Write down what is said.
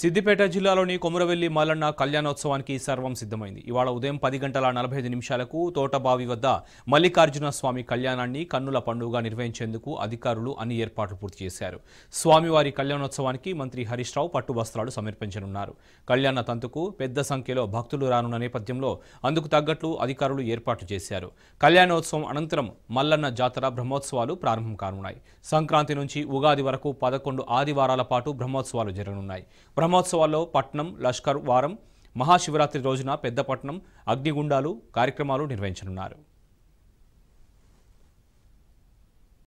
సిద్దిపేట జిల్లాలోని కొమురవెల్లి మల్లన్న కళ్యాణోత్సవానికి సర్వం సిద్ధమైంది ఇవాళ ఉదయం పది గంటల నలభై ఐదు నిమిషాలకు తోటబావి వద్ద మల్లికార్జున స్వామి కళ్యాణాన్ని కన్నుల పండుగ నిర్వహించేందుకు అధికారులు అన్ని ఏర్పాట్లు పూర్తి చేశారు స్వామివారి కళ్యాణోత్సవానికి మంత్రి హరీష్ రావు పట్టు వస్త్రాలు సమర్పించనున్నారు కళ్యాణ తంతుకు పెద్ద సంఖ్యలో భక్తులు రానున్న నేపథ్యంలో అందుకు తగ్గట్లు అధికారులు ఏర్పాట్లు చేశారు కళ్యాణోత్సవం అనంతరం మల్లన్న జాతర బ్రహ్మోత్సవాలు ప్రారంభం కానున్నాయి సంక్రాంతి నుంచి ఉగాది వరకు పదకొండు ఆదివారాల పాటు బ్రహ్మోత్సవాలు జరగనున్నాయి బ్రహ్మోత్సవాల్లో పట్నం లష్కర్ వారం మహాశివరాత్రి రోజున పెద్దపట్నం అగ్నిగుండాలు కార్యక్రమాలు నిర్వహించనున్నారు